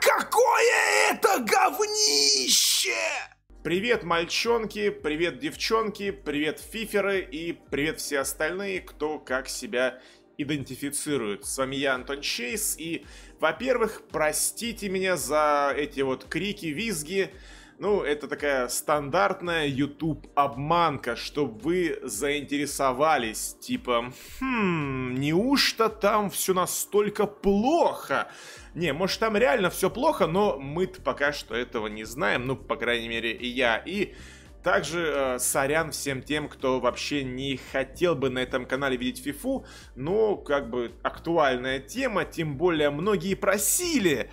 какое это говнище! Привет, мальчонки, привет, девчонки, привет, фиферы и привет все остальные, кто как себя идентифицирует. С вами я, Антон Чейз, и, во-первых, простите меня за эти вот крики, визги, ну, это такая стандартная YouTube-обманка, чтобы вы заинтересовались, типа, хм, неужто там все настолько плохо? Не, может там реально все плохо, но мы пока что этого не знаем, ну, по крайней мере, и я, и... Также э, сорян всем тем, кто вообще не хотел бы на этом канале видеть фифу, но как бы актуальная тема, тем более многие просили.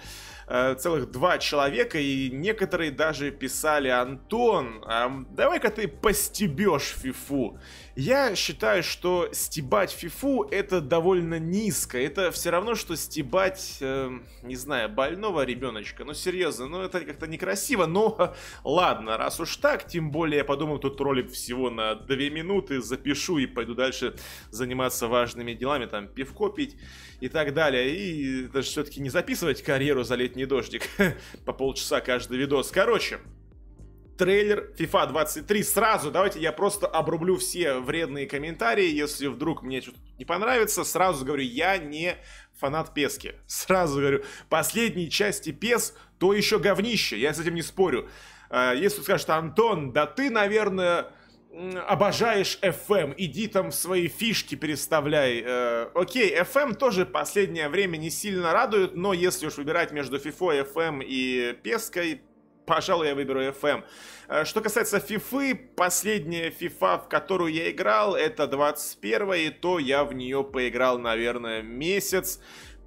Э, целых два человека, и некоторые даже писали, Антон, э, давай-ка ты постебешь фифу. Я считаю, что стебать фифу это довольно низко. Это все равно, что стебать, э, не знаю, больного ребеночка. Ну, серьезно, ну это как-то некрасиво, но ладно, раз уж так, тем более я подумал, тут ролик всего на 2 минуты, запишу и пойду дальше заниматься важными делами, там, пивко пить и так далее. И даже все-таки не записывать карьеру за летний дождик по полчаса каждый видос. Короче, трейлер FIFA 23. Сразу давайте я просто обрублю все вредные комментарии, если вдруг мне что-то не понравится. Сразу говорю, я не фанат Пески. Сразу говорю, последние части Пес, то еще говнище, я с этим не спорю. А, если скажет Антон, да ты, наверное, обожаешь FM, эм, иди там свои фишки переставляй. Э, окей, FM эм тоже последнее время не сильно радует, но если уж выбирать между FIFA, FM эм и Пеской, пожалуй, я выберу FM. Э, что касается FIFA, последняя FIFA, в которую я играл, это 21 и то я в нее поиграл, наверное, месяц.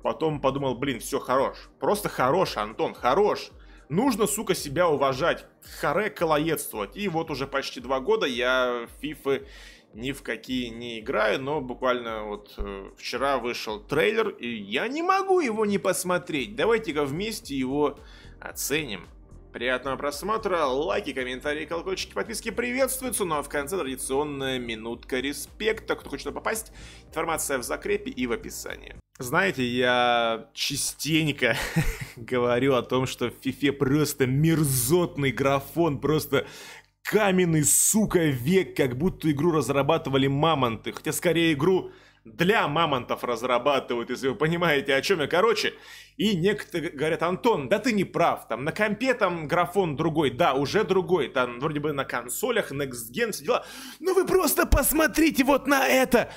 Потом подумал, блин, все хорош. Просто хорош, Антон, хорош. Нужно, сука, себя уважать. Харе колоедствовать. И вот уже почти два года я FIFA ни в какие не играю, но буквально вот э, вчера вышел трейлер, и я не могу его не посмотреть. Давайте-ка вместе его оценим. Приятного просмотра, лайки, комментарии, колокольчики, подписки приветствуются, ну а в конце традиционная минутка респекта, кто хочет попасть, информация в закрепе и в описании. Знаете, я частенько говорю о том, что в фифе просто мерзотный графон, просто каменный, сука, век, как будто игру разрабатывали мамонты, хотя скорее игру для мамонтов разрабатывают, если вы понимаете, о чем я, короче. И некоторые говорят, Антон, да ты не прав, там на компе там графон другой, да, уже другой, там вроде бы на консолях, Next Gen, все дела. Ну вы просто посмотрите вот на это!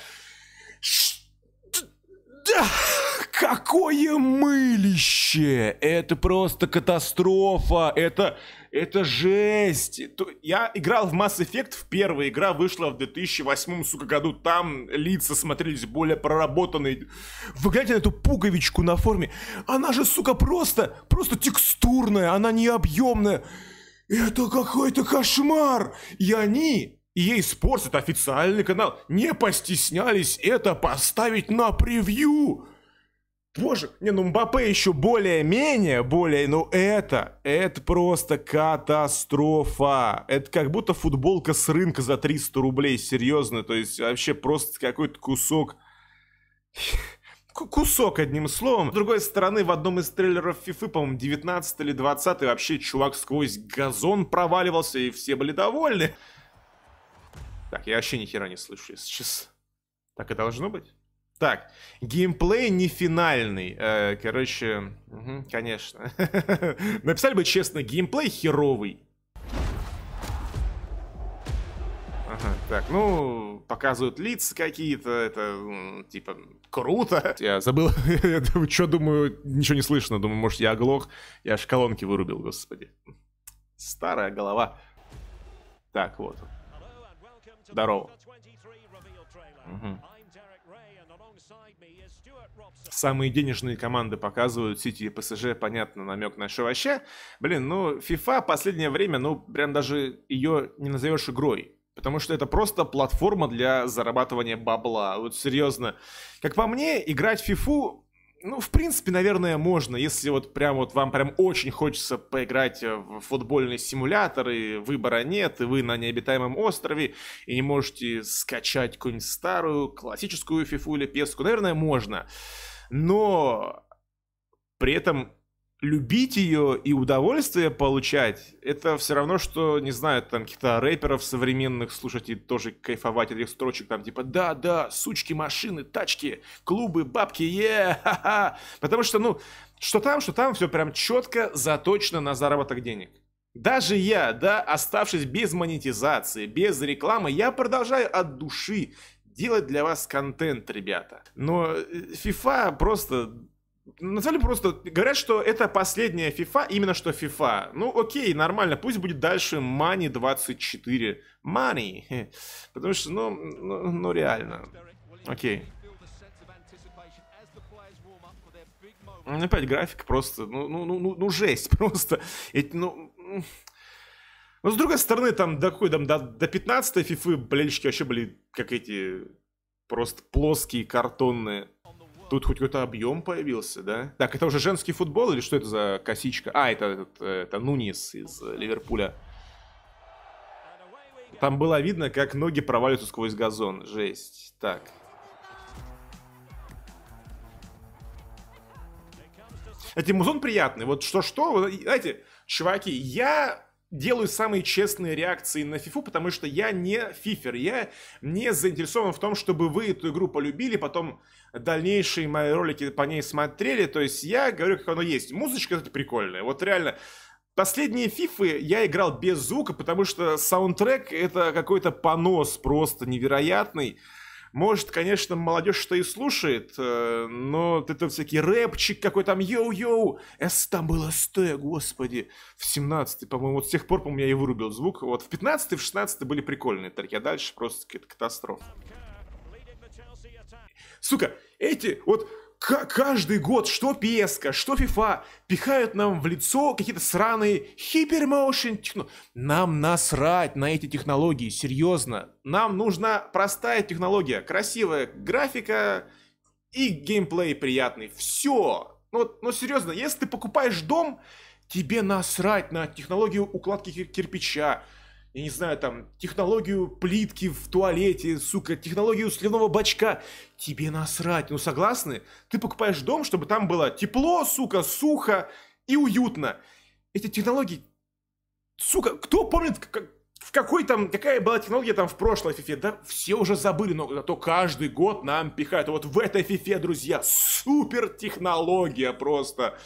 Какое мылище! Это просто катастрофа! Это, это жесть! Я играл в Mass Effect, в первая игра вышла в 2008 сука, году. Там лица смотрелись более проработанные. Вы гляньте на эту пуговичку на форме. Она же, сука, просто, просто текстурная, она не объемная. Это какой-то кошмар! И они, EA Sports, это официальный канал, не постеснялись это поставить на превью! Боже, не, ну Мбаппе еще более-менее, более, ну это, это просто катастрофа. Это как будто футболка с рынка за 300 рублей, серьезно. То есть вообще просто какой-то кусок... Кусок, одним словом. С другой стороны, в одном из трейлеров Фифы, по-моему, 19 или 20 вообще чувак сквозь газон проваливался, и все были довольны. Так, я вообще ни хера не слышу, если честно. Так и должно быть. Так, геймплей не финальный. Э, короче, угу, конечно. Написали бы честно, геймплей херовый. Ага, так, ну, показывают лица какие-то, это, типа, круто. Я забыл, что думаю, ничего не слышно. Думаю, может, я оглох, я аж колонки вырубил, господи. Старая голова. Так, вот. Здорово. Угу. Самые денежные команды показывают Сити и ПСЖ, понятно, намек на что вообще. Блин, ну, FIFA последнее время, ну, прям даже ее не назовешь игрой. Потому что это просто платформа для зарабатывания бабла. Вот серьезно. Как по мне, играть в FIFA ну, в принципе, наверное, можно, если вот прям вот вам прям очень хочется поиграть э, в футбольный симулятор, и выбора нет, и вы на необитаемом острове, и не можете скачать какую-нибудь старую классическую фифу или песку, наверное, можно. Но при этом любить ее и удовольствие получать, это все равно, что, не знаю, там каких-то рэперов современных слушать и тоже кайфовать от их строчек, там типа «Да, да, сучки, машины, тачки, клубы, бабки, е ха-ха». Потому что, ну, что там, что там, все прям четко заточено на заработок денег. Даже я, да, оставшись без монетизации, без рекламы, я продолжаю от души делать для вас контент, ребята. Но э, FIFA просто на самом деле просто говорят, что это последняя FIFA, именно что FIFA. Ну окей, нормально, пусть будет дальше Money 24. Money. Потому что, ну, ну, ну реально. Окей. Опять график просто, ну, ну, ну, ну, жесть просто. Эти, ну, но с другой стороны, там до какой там до, до 15 фифы болельщики вообще были как эти просто плоские, картонные. Тут хоть какой-то объем появился, да? Так, это уже женский футбол или что это за косичка? А, это, это, э, это Нунис из э, Ливерпуля. Там было видно, как ноги проваливаются сквозь газон. Жесть. Так. Эти музон приятный. Вот что-что, знаете, чуваки, я делаю самые честные реакции на FIFA, потому что я не фифер, я не заинтересован в том, чтобы вы эту игру полюбили, потом дальнейшие мои ролики по ней смотрели, то есть я говорю, как оно есть. Музычка, кстати, прикольная, вот реально. Последние фифы я играл без звука, потому что саундтрек это какой-то понос просто невероятный. Может, конечно, молодежь что и слушает, э, но это всякий рэпчик какой там, йоу-йоу, эс там было ст, господи. В 17 по-моему, вот с тех пор, по-моему, я и вырубил звук. Вот в 15 в 16 были прикольные треки, а дальше просто какие то катастрофы. Сука, эти вот каждый год, что PESCO, что FIFA, пихают нам в лицо какие-то сраные hypermotion технологии. Нам насрать на эти технологии, серьезно. Нам нужна простая технология, красивая графика и геймплей приятный. Все. Ну, ну серьезно, если ты покупаешь дом, тебе насрать на технологию укладки кирпича, я не знаю, там, технологию плитки в туалете, сука, технологию сливного бачка. Тебе насрать, ну согласны? Ты покупаешь дом, чтобы там было тепло, сука, сухо и уютно. Эти технологии, сука, кто помнит, как, в какой там, какая была технология там в прошлой фифе, да, все уже забыли, но зато каждый год нам пихают. Вот в этой фифе, друзья, супер технология просто.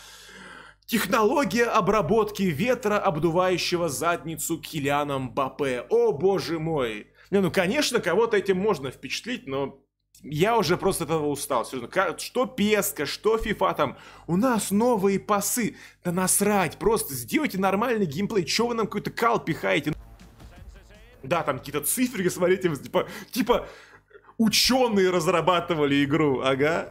Технология обработки ветра, обдувающего задницу Килианом Бапе. О боже мой! Не, ну конечно, кого-то этим можно впечатлить, но я уже просто этого устал. Серьезно, что песка, что фифа там. У нас новые пасы. Да насрать, просто сделайте нормальный геймплей. Чего вы нам какой-то кал пихаете? Да, там какие-то цифры, смотрите, типа, типа ученые разрабатывали игру, ага.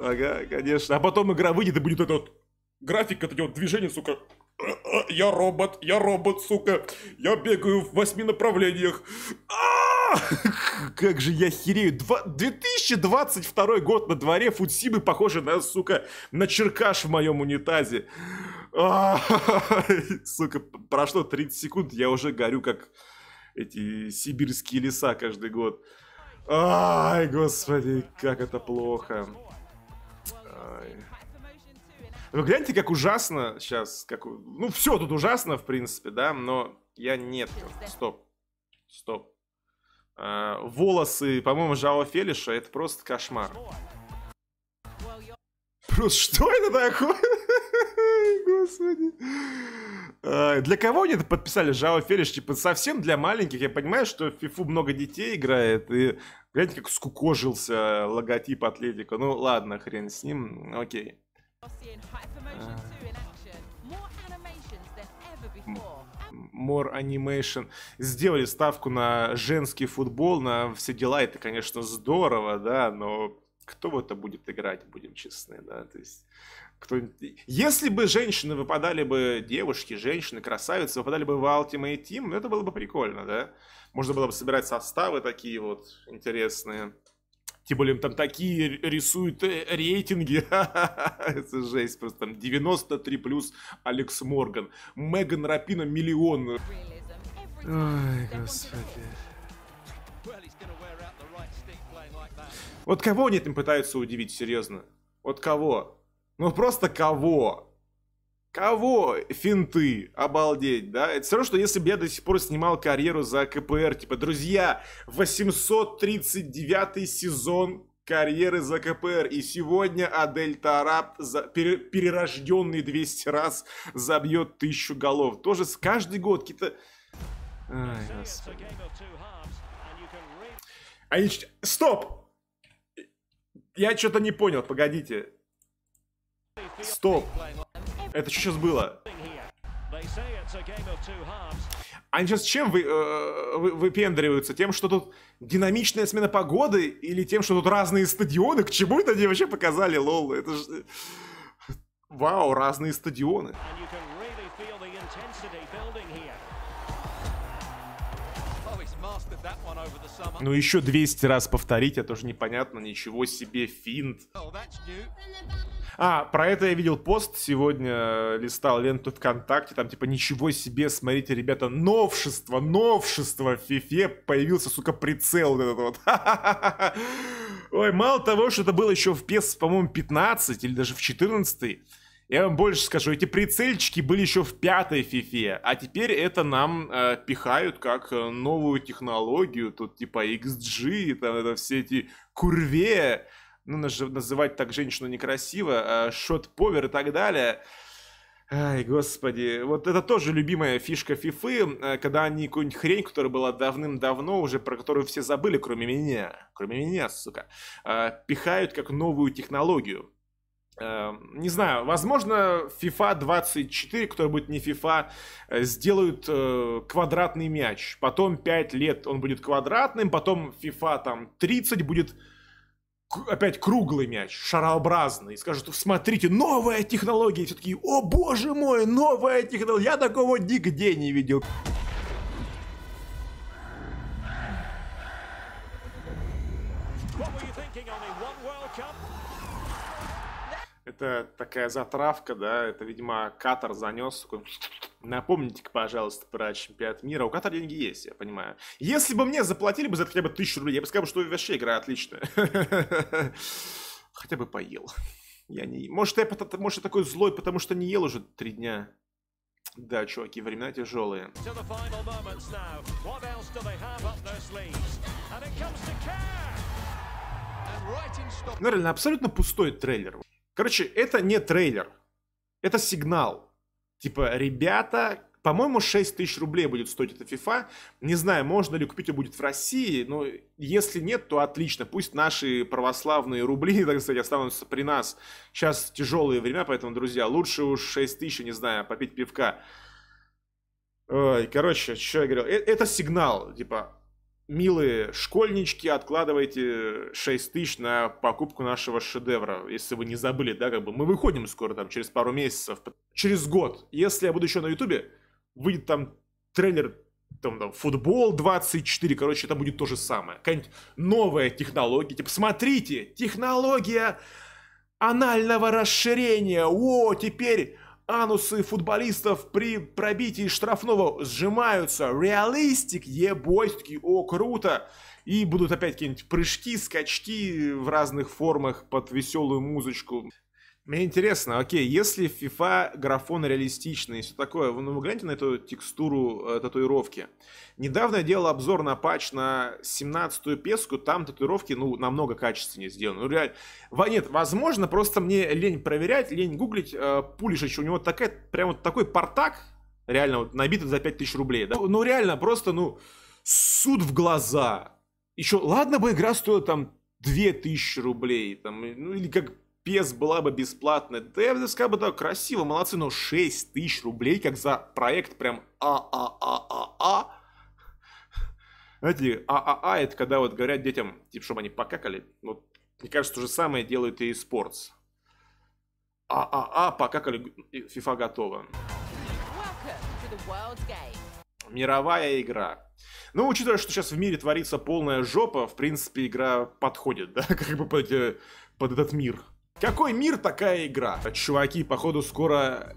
Ага, конечно. А потом игра выйдет и будет этот график это идет движение, сука. Я робот, я робот, сука. Я бегаю в восьми направлениях. А! Как же я херею. 2022 год на дворе. Фудсибы похожи на, сука, на черкаш в моем унитазе. А, сука, прошло 30 секунд, я уже горю, как эти сибирские леса каждый год. Ай, господи, как это плохо. Ай. Вы гляньте, как ужасно сейчас, как... Ну, все тут ужасно, в принципе, да, но я нет. Стоп. Стоп. А, волосы, по-моему, Жао Фелиша, это просто кошмар. Плюс что это такое? Господи. А, для кого они это подписали? Жао Фелиш, типа, совсем для маленьких. Я понимаю, что в фифу много детей играет. И гляньте, как скукожился логотип Атлетика. Ну, ладно, хрен с ним. Окей. More Animation сделали ставку на женский футбол, на все дела. Это, конечно, здорово, да, но кто в это будет играть, будем честны, да, то есть... Кто... Если бы женщины выпадали бы, девушки, женщины, красавицы, выпадали бы в Ultimate Team, ну, это было бы прикольно, да? Можно было бы собирать составы такие вот интересные. Тем более там такие рисуют э, рейтинги. Это жесть просто. Там 93 плюс Алекс Морган. Меган Рапина миллион. Ой, господи. Вот кого они там пытаются удивить, серьезно? Вот кого? Ну просто кого? Кого финты? Обалдеть, да? Это все равно, что если бы я до сих пор снимал карьеру за КПР. Типа, друзья, 839 сезон карьеры за КПР. И сегодня Адель Тарап, за, перерожденный 200 раз, забьет тысячу голов. Тоже с каждый год какие-то... Ай, господи. А стоп! Я что-то не понял, погодите. Стоп. Это что сейчас было? Они сейчас чем вы, э, вы, выпендриваются? Тем, что тут динамичная смена погоды? Или тем, что тут разные стадионы? К чему это они вообще показали, лол? Это же... Э, вау, разные стадионы. Ну еще 200 раз повторить, это тоже непонятно, ничего себе финт. Oh, а, про это я видел пост сегодня, листал ленту ВКонтакте, там типа ничего себе, смотрите, ребята, новшество, новшество Фифе, появился, сука, прицел вот этот вот. Ой, мало того, что это было еще в пес, по-моему, 15 или даже в 14 я вам больше скажу, эти прицельчики были еще в пятой фифе, а теперь это нам э, пихают как э, новую технологию, тут типа XG, там это все эти курве, ну, называть так женщину некрасиво, э, шот-повер и так далее. Ай, господи, вот это тоже любимая фишка Фифы, э, когда они какую-нибудь хрень, которая была давным-давно, уже про которую все забыли, кроме меня, кроме меня, сука, э, пихают как новую технологию. Эм, не знаю, возможно, FIFA 24, которая будет не FIFA, э, сделают э, квадратный мяч. Потом 5 лет он будет квадратным, потом FIFA там 30 будет опять круглый мяч, шарообразный, и скажут, смотрите, новая технология, и все такие, о боже мой, новая технология, я такого нигде не видел. What were you это такая затравка, да, это, видимо, Катар занес. Такой... Напомните-ка, пожалуйста, про чемпионат мира. У Катара деньги есть, я понимаю. Если бы мне заплатили бы за это хотя бы тысячу рублей, я бы сказал, что вообще игра отличная. Хотя бы поел. Я не... Может, я, может, я такой злой, потому что не ел уже три дня. Да, чуваки, времена тяжелые. Ну, реально, абсолютно пустой трейлер. Короче, это не трейлер. Это сигнал. Типа, ребята, по-моему, 6 тысяч рублей будет стоить эта FIFA. Не знаю, можно ли купить ее а будет в России, но если нет, то отлично. Пусть наши православные рубли, так сказать, останутся при нас. Сейчас тяжелые времена, поэтому, друзья, лучше уж 6 тысяч, не знаю, попить пивка. Ой, короче, что я говорил? Э, это сигнал, типа, Милые школьнички, откладывайте 6 тысяч на покупку нашего шедевра, если вы не забыли, да, как бы мы выходим скоро, там, через пару месяцев, через год, если я буду еще на ютубе, выйдет там трейлер там, там, футбол 24, короче, это будет то же самое. Какая-нибудь новая технология, типа, смотрите, технология анального расширения, о, теперь анусы футболистов при пробитии штрафного сжимаются. Реалистик, ебось, о, круто. И будут опять какие-нибудь прыжки, скачки в разных формах под веселую музычку. Мне интересно, окей, если FIFA графон реалистичный, и все такое, вы ну вы гляньте на эту текстуру э, татуировки. Недавно я делал обзор на патч на 17-ю песку, там татуировки, ну, намного качественнее сделаны. Ну, реально. Во, нет, возможно, просто мне лень проверять, лень гуглить, э, Пулишич, у него такая, прям вот такой портак, реально, вот набитый за 5000 рублей, да? Ну, ну реально, просто, ну, суд в глаза. Еще, ладно бы игра стоила там 2000 рублей, там, ну, или как пес была бы бесплатная. Тевдес как бы так красиво, молодцы, но 6 тысяч рублей, как за проект прям а-а-а-а-а. Знаете, ААА а а это когда вот говорят детям, типа, чтобы они покакали. Вот, мне кажется, то же самое делают и спортс. ААА а покакали, FIFA готова. Мировая игра. Ну, учитывая, что сейчас в мире творится полная жопа, в принципе, игра подходит, да, как бы под, э, под этот мир. Какой мир, такая игра. Чуваки, походу, скоро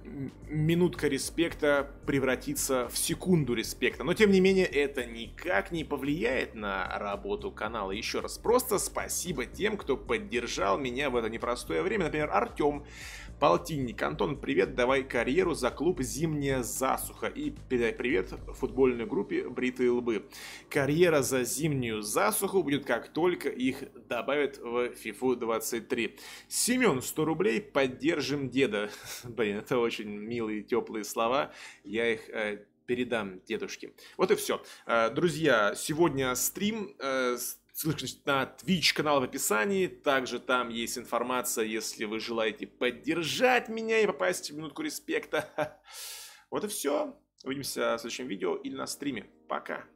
минутка респекта превратится в секунду респекта. Но, тем не менее, это никак не повлияет на работу канала. Еще раз, просто спасибо тем, кто поддержал меня в это непростое время. Например, Артем, Полтинник. Антон, привет, давай карьеру за клуб «Зимняя засуха» и передай привет футбольной группе «Бритые лбы». Карьера за зимнюю засуху будет, как только их добавят в FIFA 23. Семен, 100 рублей, поддержим деда. Блин, это очень милые, теплые слова. Я их э, передам дедушке. Вот и все. Э, друзья, сегодня стрим... Э, Ссылочка на Twitch канал в описании. Также там есть информация, если вы желаете поддержать меня и попасть в минутку респекта. Вот и все. Увидимся в следующем видео или на стриме. Пока.